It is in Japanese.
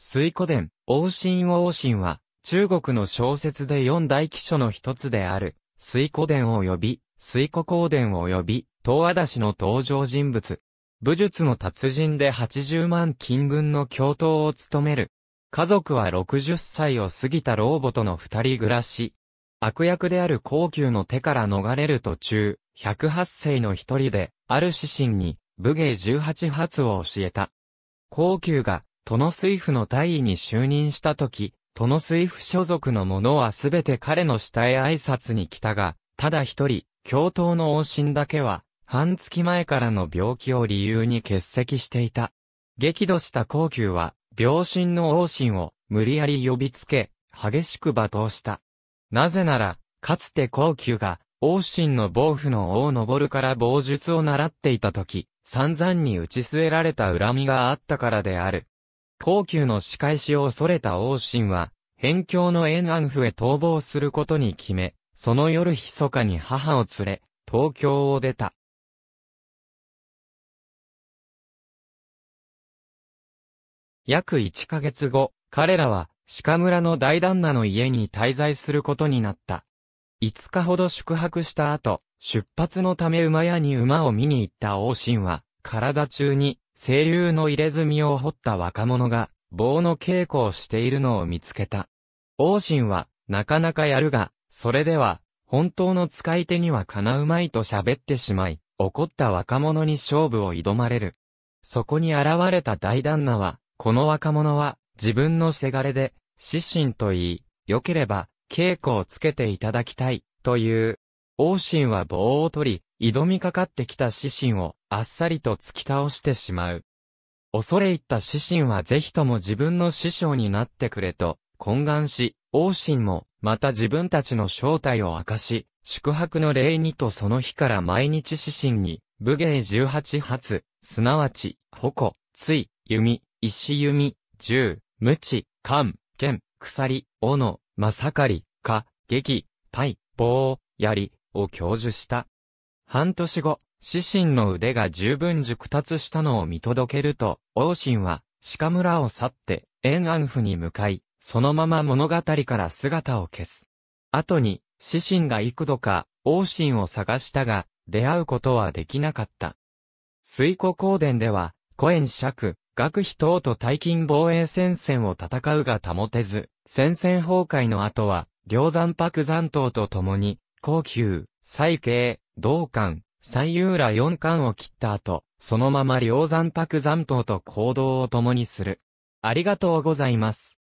水古伝、王神王神は、中国の小説で四大記書の一つである、水古伝及び、水古公伝及び、東亜氏の登場人物。武術の達人で80万金軍の教頭を務める。家族は60歳を過ぎた老母との二人暮らし。悪役である高級の手から逃れる途中、108世の一人で、ある指針に、武芸18発を教えた。高級が、トノスイフの大尉に就任した時、トノスイフ所属の者はすべて彼の下へ挨拶に来たが、ただ一人、教頭の王神だけは、半月前からの病気を理由に欠席していた。激怒した高級は、病神の王神を無理やり呼びつけ、激しく罵倒した。なぜなら、かつて高級が、王神の暴風の王登るから傍術を習っていた時、散々に打ち据えられた恨みがあったからである。高級の仕返しを恐れた王神は、辺境の延安府へ逃亡することに決め、その夜密かに母を連れ、東京を出た。約1ヶ月後、彼らは、鹿村の大旦那の家に滞在することになった。5日ほど宿泊した後、出発のため馬屋に馬を見に行った王神は、体中に清流の入れ墨を掘った若者が、棒の稽古をしているのを見つけた。王神は、なかなかやるが、それでは、本当の使い手にはかなうまいと喋ってしまい、怒った若者に勝負を挑まれる。そこに現れた大旦那は、この若者は、自分のせがれで、死神と言い、良ければ、稽古をつけていただきたい、という。王神は棒を取り、挑みかかってきた指神をあっさりと突き倒してしまう。恐れ入った指神はぜひとも自分の師匠になってくれと懇願し、王神もまた自分たちの正体を明かし、宿泊の礼にとその日から毎日指針に、武芸十八発、すなわち、矛、つ弓、石弓、銃、無知、勘、剣、鎖、斧、まさかり、か、劇、パイ、棒、槍を教授した。半年後、子神の腕が十分熟達したのを見届けると、王神は、鹿村を去って、延安府に向かい、そのまま物語から姿を消す。後に、子神が幾度か、王神を探したが、出会うことはできなかった。水湖公伝では、古円釈、学費等と大金防衛戦線を戦うが保てず、戦線崩壊の後は、両山白山党と共に、高級、最慶、同館、最遊ら4巻を切った後、そのまま両山白山頭と行動を共にする。ありがとうございます。